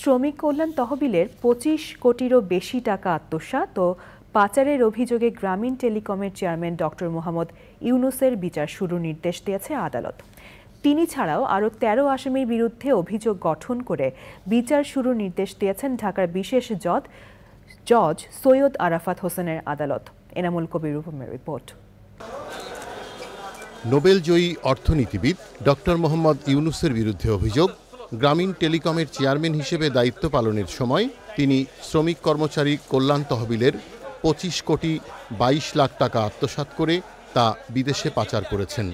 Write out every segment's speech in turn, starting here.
শ্রমিক কল্যাণ তহবিলের পঁচিশ কোটিরও বেশি টাকা আত্মসা তো পাচারের অভিযোগে গ্রামীণ টেলিকমের চেয়ারম্যান ডক্টর মোহাম্মদ ইউনুসের বিচার শুরুর নির্দেশ দিয়েছে আদালত তিনি ছাড়াও আরও তেরো আসামির বিরুদ্ধে অভিযোগ গঠন করে বিচার শুরুর নির্দেশ দিয়েছেন ঢাকার বিশেষ জজ জজ সৈয়দ আরাফাত হোসেনের আদালত এনামুল কবির রূপমের রিপোর্ট নোবেলজয়ী অর্থনীতিবিদ ডক্টর মোহাম্মদ ইউনুসের বিরুদ্ধে অভিযোগ গ্রামীণ টেলিকমের চেয়ারম্যান হিসেবে দায়িত্ব পালনের সময় তিনি শ্রমিক কর্মচারী কল্যাণ তহবিলের পঁচিশ কোটি বাইশ লাখ টাকা আত্মসাত করে তা বিদেশে পাচার করেছেন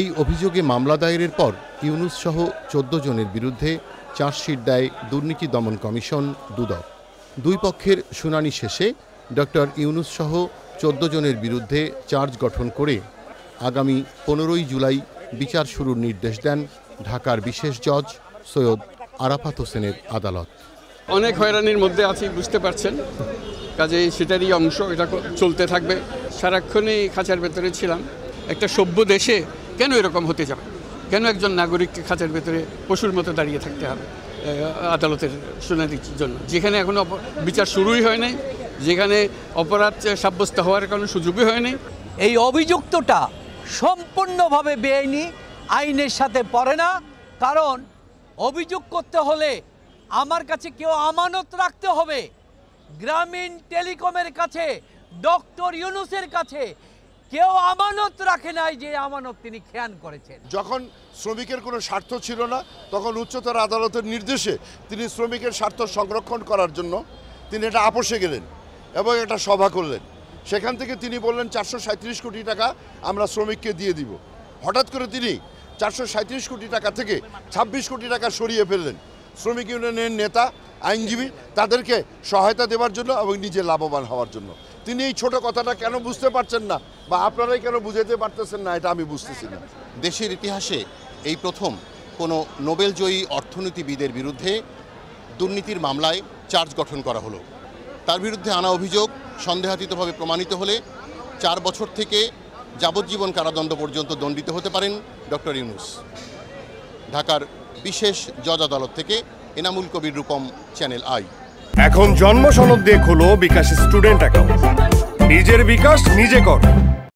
এই অভিযোগে মামলা দায়েরের পর ইউনুস সহ চোদ্দ জনের বিরুদ্ধে চার্জশিট দেয় দুর্নীতি দমন কমিশন দুদক দুই পক্ষের শুনানি শেষে ডক্টর ইউনুস সহ চোদ্দ জনের বিরুদ্ধে চার্জ গঠন করে আগামী পনেরোই জুলাই বিচার শুরুর নির্দেশ দেন ঢাকার বিশেষ জজ সৈয়দ আরাফাত হোসেনের আদালত অনেক হয়রানির মধ্যে আছি বুঝতে পারছেন কাজে সেটারই অংশ এটা চলতে থাকবে সারাক্ষণই খাঁচার ভেতরে ছিলাম একটা সভ্য দেশে কেন এরকম হতে যাবে কেন একজন নাগরিককে খাঁচার ভেতরে পশুর মতো দাঁড়িয়ে থাকতে হবে আদালতের শুনানির জন্য যেখানে এখনও বিচার শুরুই হয় নাই যেখানে অপরাধ সাব্যস্ত হওয়ার কোনো সুযোগই হয়নি এই অভিযুক্তটা সম্পূর্ণভাবে বেআইনি আইনের সাথে পড়ে না কারণ অভিযোগ করতে হলে আমার কাছে কেউ আমানত রাখতে হবে গ্রামীণ টেলিকমের কাছে ডক্টর ইউনুসের কাছে কেউ আমানত রাখে নাই যে আমানত তিনি খেয়াল করেছেন যখন শ্রমিকের কোনো স্বার্থ ছিল না তখন উচ্চতর আদালতের নির্দেশে তিনি শ্রমিকের স্বার্থ সংরক্ষণ করার জন্য তিনি এটা আপোষে গেলেন এবং একটা সভা করলেন সেখান থেকে তিনি বললেন চারশো কোটি টাকা আমরা শ্রমিককে দিয়ে দিব হঠাৎ করে তিনি চারশো কোটি টাকা থেকে ২৬ কোটি টাকা সরিয়ে ফেললেন শ্রমিক ইউনিয়নের নেতা আইনজীবী তাদেরকে সহায়তা দেওয়ার জন্য এবং নিজে লাভবান হওয়ার জন্য তিনি এই ছোট কথাটা কেন বুঝতে পারছেন না বা আপনারাই কেন বুঝাতে পারতেছেন না এটা আমি বুঝতেছি না দেশের ইতিহাসে এই প্রথম কোনো নোবেলজয়ী অর্থনীতিবিদের বিরুদ্ধে দুর্নীতির মামলায় চার্জ গঠন করা হলো তার বিরুদ্ধে আনা অভিযোগ সন্দেহাতীতভাবে প্রমাণিত হলে চার বছর থেকে যাবজ্জীবন কারাদণ্ড পর্যন্ত দণ্ডিত হতে পারেন ডক্টর ইউনুস ঢাকার বিশেষ জজ আদালত থেকে এনামুল কবির রূপম চ্যানেল আই এখন জন্ম সনদ দিয়ে খোলো বিকাশ স্টুডেন্ট অ্যাকাউন্ট নিজের বিকাশ নিজে কর